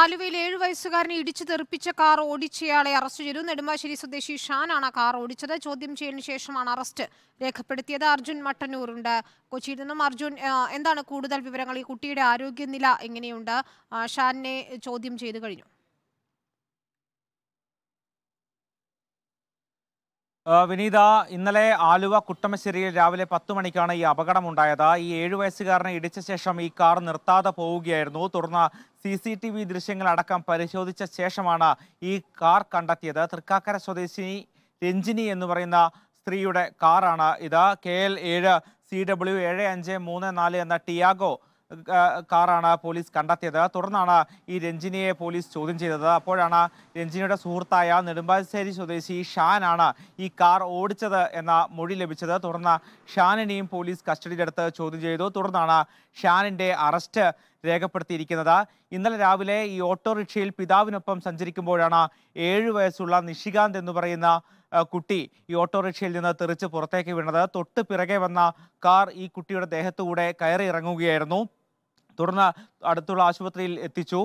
ആലുവയിൽ ഏഴു വയസ്സുകാരനെ ഇടിച്ചു തെറിപ്പിച്ച കാർ ഓടിച്ചയാളെ അറസ്റ്റ് ചെയ്തു നെടുമ്പാശ്ശേരി സ്വദേശി ഷാനാണ് കാർ ഓടിച്ചത് ചോദ്യം ചെയ്യലിന് ശേഷമാണ് അറസ്റ്റ് രേഖപ്പെടുത്തിയത് അർജുൻ മട്ടന്നൂറുണ്ട് കൊച്ചിയിൽ നിന്നും അർജുൻ എന്താണ് കൂടുതൽ വിവരങ്ങൾ ഈ കുട്ടിയുടെ ആരോഗ്യനില എങ്ങനെയുണ്ട് ഷാനിനെ ചോദ്യം ചെയ്തു കഴിഞ്ഞു വിനീത ഇന്നലെ ആലുവ കുട്ടമശ്ശേരിയിൽ രാവിലെ പത്ത് മണിക്കാണ് ഈ അപകടം ഉണ്ടായത് ഈ ഏഴു വയസ്സുകാരനെ ഇടിച്ച ശേഷം ഈ കാർ നിർത്താതെ പോവുകയായിരുന്നു തുടർന്ന് സി സി ടി വി ദൃശ്യങ്ങളടക്കം പരിശോധിച്ച ശേഷമാണ് ഈ കാർ കണ്ടെത്തിയത് തൃക്കാക്കര സ്വദേശി രഞ്ജിനി എന്ന് പറയുന്ന സ്ത്രീയുടെ കാറാണ് ഇത് കെ എൽ ഏഴ് സി ഡബ്ല്യു ഏഴ് അഞ്ച് മൂന്ന് നാല് എന്ന ടിയാഗോ കാറാണ് പോലീസ് കണ്ടെത്തിയത് തുടർന്നാണ് ഈ രഞ്ജിനിയെ പോലീസ് ചോദ്യം ചെയ്തത് അപ്പോഴാണ് രഞ്ജിനിയുടെ സുഹൃത്തായ നെടുമ്പാശ്ശേരി സ്വദേശി ഷാനാണ് ഈ കാർ ഓടിച്ചത് എന്ന മൊഴി ലഭിച്ചത് തുടർന്ന് ഷാനിനെയും പോലീസ് കസ്റ്റഡിയിലെടുത്ത് ചോദ്യം ചെയ്തു തുടർന്നാണ് ഷാനിൻ്റെ അറസ്റ്റ് രേഖപ്പെടുത്തിയിരിക്കുന്നത് ഇന്നലെ രാവിലെ ഈ ഓട്ടോറിക്ഷയിൽ പിതാവിനൊപ്പം സഞ്ചരിക്കുമ്പോഴാണ് ഏഴു വയസ്സുള്ള നിഷികാന്ത് എന്ന് പറയുന്ന കുട്ടി ഈ ഓട്ടോറിക്ഷയിൽ നിന്ന് തെറിച്ച് പുറത്തേക്ക് വീണത് തൊട്ട് പിറകെ വന്ന കാർ ഈ കുട്ടിയുടെ ദേഹത്തുകൂടെ കയറി ഇറങ്ങുകയായിരുന്നു തുടർന്ന് അടുത്തുള്ള ആശുപത്രിയിൽ എത്തിച്ചു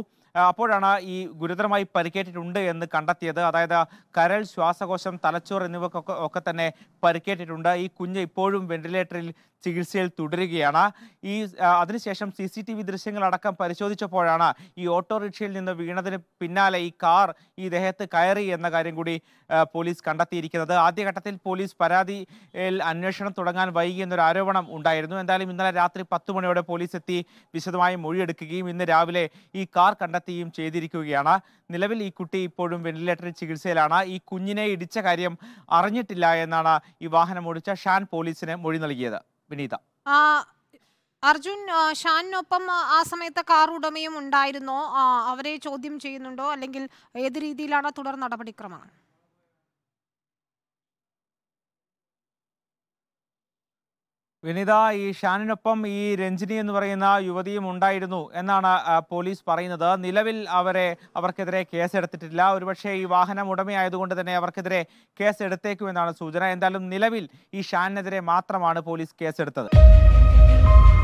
അപ്പോഴാണ് ഈ ഗുരുതരമായി പരിക്കേറ്റിട്ടുണ്ട് എന്ന് കണ്ടെത്തിയത് അതായത് കരൾ ശ്വാസകോശം തലച്ചോർ എന്നിവക്കൊക്കെ ഒക്കെ തന്നെ പരിക്കേറ്റിട്ടുണ്ട് ഈ കുഞ്ഞ് ഇപ്പോഴും വെന്റിലേറ്ററിൽ ചികിത്സയിൽ തുടരുകയാണ് ഈ അതിനുശേഷം സി സി ടി വി ദൃശ്യങ്ങളടക്കം പരിശോധിച്ചപ്പോഴാണ് ഈ ഓട്ടോറിക്ഷയിൽ നിന്ന് വീണതിന് പിന്നാലെ ഈ കാർ ഈ ദേഹത്ത് കയറി എന്ന കാര്യം കൂടി പോലീസ് കണ്ടെത്തിയിരിക്കുന്നത് ആദ്യഘട്ടത്തിൽ പോലീസ് പരാതിയിൽ അന്വേഷണം തുടങ്ങാൻ വൈകി എന്നൊരു ആരോപണം ഉണ്ടായിരുന്നു എന്തായാലും ഇന്നലെ രാത്രി പത്ത് മണിയോടെ പോലീസ് എത്തി വിശദമായി മൊഴിയെടുക്കുകയും ഇന്ന് രാവിലെ ഈ കാർ കണ്ടെത്തുകയും ചെയ്തിരിക്കുകയാണ് നിലവിൽ ഈ കുട്ടി ഇപ്പോഴും വെന്റിലേറ്ററിൽ ചികിത്സയിലാണ് ഈ കുഞ്ഞിനെ ഇടിച്ച കാര്യം അറിഞ്ഞിട്ടില്ല എന്നാണ് ഈ വാഹനം ഓടിച്ച ഷാൻ പോലീസിന് മൊഴി നൽകിയത് വിനീത അർജുൻ ഷാനിനൊപ്പം ആ സമയത്ത് കാർ ഉടമയും ഉണ്ടായിരുന്നോ അവരെ ചോദ്യം ചെയ്യുന്നുണ്ടോ അല്ലെങ്കിൽ ഏത് രീതിയിലാണ് തുടർ നടപടിക്രമങ്ങൾ വിനിത ഈ ഷാനിനൊപ്പം ഈ രഞ്ജിനി എന്ന് പറയുന്ന യുവതിയും ഉണ്ടായിരുന്നു എന്നാണ് പോലീസ് പറയുന്നത് നിലവിൽ അവരെ അവർക്കെതിരെ കേസെടുത്തിട്ടില്ല ഒരുപക്ഷെ ഈ വാഹനം ഉടമയായതുകൊണ്ട് തന്നെ അവർക്കെതിരെ കേസ് എന്നാണ് സൂചന എന്തായാലും നിലവിൽ ഈ ഷാനിനെതിരെ മാത്രമാണ് പോലീസ് കേസെടുത്തത്